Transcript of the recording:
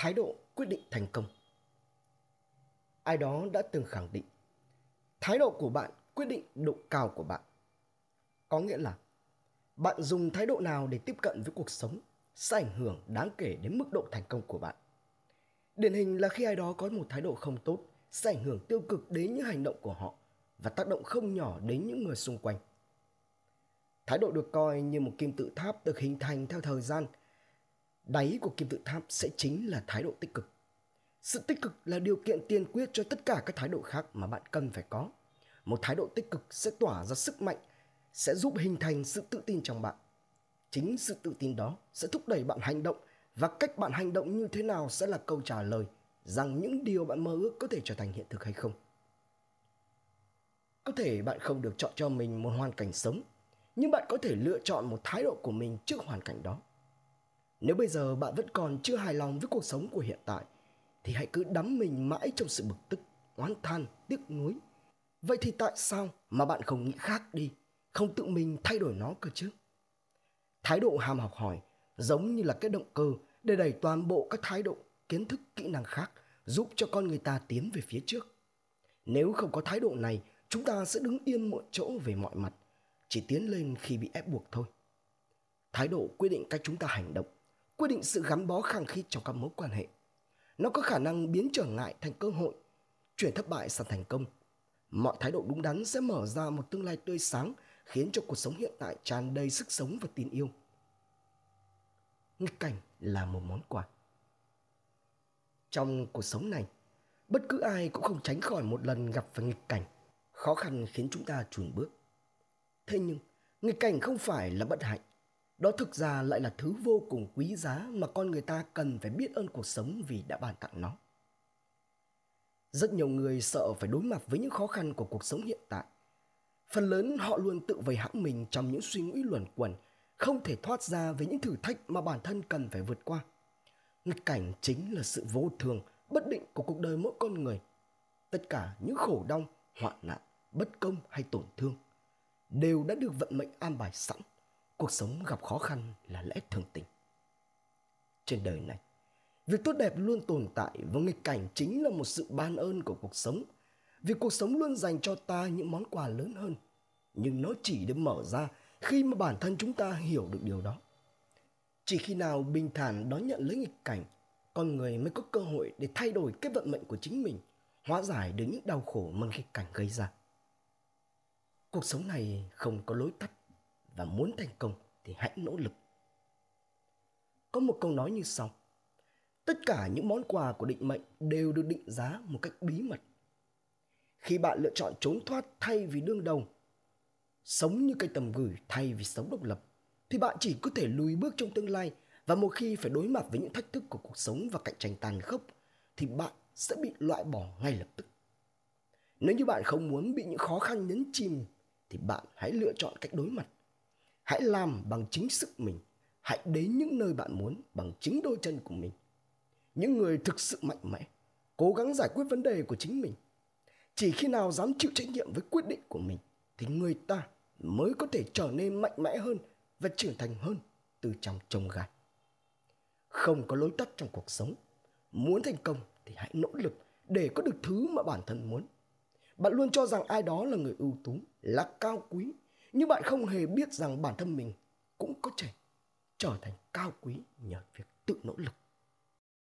thái độ quyết định thành công ai đó đã từng khẳng định thái độ của bạn quyết định độ cao của bạn có nghĩa là bạn dùng thái độ nào để tiếp cận với cuộc sống sẽ ảnh hưởng đáng kể đến mức độ thành công của bạn điển hình là khi ai đó có một thái độ không tốt sẽ ảnh hưởng tiêu cực đến những hành động của họ và tác động không nhỏ đến những người xung quanh thái độ được coi như một kim tự tháp được hình thành theo thời gian Đáy của kim tự tháp sẽ chính là thái độ tích cực. Sự tích cực là điều kiện tiên quyết cho tất cả các thái độ khác mà bạn cần phải có. Một thái độ tích cực sẽ tỏa ra sức mạnh, sẽ giúp hình thành sự tự tin trong bạn. Chính sự tự tin đó sẽ thúc đẩy bạn hành động và cách bạn hành động như thế nào sẽ là câu trả lời rằng những điều bạn mơ ước có thể trở thành hiện thực hay không. Có thể bạn không được chọn cho mình một hoàn cảnh sống, nhưng bạn có thể lựa chọn một thái độ của mình trước hoàn cảnh đó. Nếu bây giờ bạn vẫn còn chưa hài lòng với cuộc sống của hiện tại thì hãy cứ đắm mình mãi trong sự bực tức, oán than, tiếc nuối. Vậy thì tại sao mà bạn không nghĩ khác đi, không tự mình thay đổi nó cơ chứ? Thái độ ham học hỏi giống như là cái động cơ để đẩy toàn bộ các thái độ, kiến thức, kỹ năng khác giúp cho con người ta tiến về phía trước. Nếu không có thái độ này, chúng ta sẽ đứng yên một chỗ về mọi mặt, chỉ tiến lên khi bị ép buộc thôi. Thái độ quyết định cách chúng ta hành động quyết định sự gắn bó khăng khít trong các mối quan hệ. Nó có khả năng biến trở ngại thành cơ hội, chuyển thất bại sang thành công. Mọi thái độ đúng đắn sẽ mở ra một tương lai tươi sáng khiến cho cuộc sống hiện tại tràn đầy sức sống và tình yêu. Nghịch cảnh là một món quà. Trong cuộc sống này, bất cứ ai cũng không tránh khỏi một lần gặp phải nghịch cảnh. Khó khăn khiến chúng ta chùn bước. Thế nhưng, nghịch cảnh không phải là bất hạnh đó thực ra lại là thứ vô cùng quý giá mà con người ta cần phải biết ơn cuộc sống vì đã ban tặng nó. Rất nhiều người sợ phải đối mặt với những khó khăn của cuộc sống hiện tại. Phần lớn họ luôn tự vây hãm mình trong những suy nghĩ luẩn quẩn, không thể thoát ra với những thử thách mà bản thân cần phải vượt qua. Nghịch cảnh chính là sự vô thường, bất định của cuộc đời mỗi con người. Tất cả những khổ đau, hoạn nạn, bất công hay tổn thương đều đã được vận mệnh an bài sẵn cuộc sống gặp khó khăn là lẽ thường tình. Trên đời này, việc tốt đẹp luôn tồn tại và nghịch cảnh chính là một sự ban ơn của cuộc sống. Vì cuộc sống luôn dành cho ta những món quà lớn hơn, nhưng nó chỉ được mở ra khi mà bản thân chúng ta hiểu được điều đó. Chỉ khi nào bình thản đón nhận lấy nghịch cảnh, con người mới có cơ hội để thay đổi cái vận mệnh của chính mình, hóa giải được những đau khổ mà nghịch cảnh gây ra. Cuộc sống này không có lối tắt và muốn thành công thì hãy nỗ lực. Có một câu nói như sau. Tất cả những món quà của định mệnh đều được định giá một cách bí mật. Khi bạn lựa chọn trốn thoát thay vì đương đầu, sống như cây tầm gửi thay vì sống độc lập, thì bạn chỉ có thể lùi bước trong tương lai và một khi phải đối mặt với những thách thức của cuộc sống và cạnh tranh tàn khốc thì bạn sẽ bị loại bỏ ngay lập tức. Nếu như bạn không muốn bị những khó khăn nhấn chìm thì bạn hãy lựa chọn cách đối mặt hãy làm bằng chính sức mình hãy đến những nơi bạn muốn bằng chính đôi chân của mình những người thực sự mạnh mẽ cố gắng giải quyết vấn đề của chính mình chỉ khi nào dám chịu trách nhiệm với quyết định của mình thì người ta mới có thể trở nên mạnh mẽ hơn và trưởng thành hơn từ trong trông gai không có lối tắt trong cuộc sống muốn thành công thì hãy nỗ lực để có được thứ mà bản thân muốn bạn luôn cho rằng ai đó là người ưu tú là cao quý nhưng bạn không hề biết rằng bản thân mình cũng có thể trở thành cao quý nhờ việc tự nỗ lực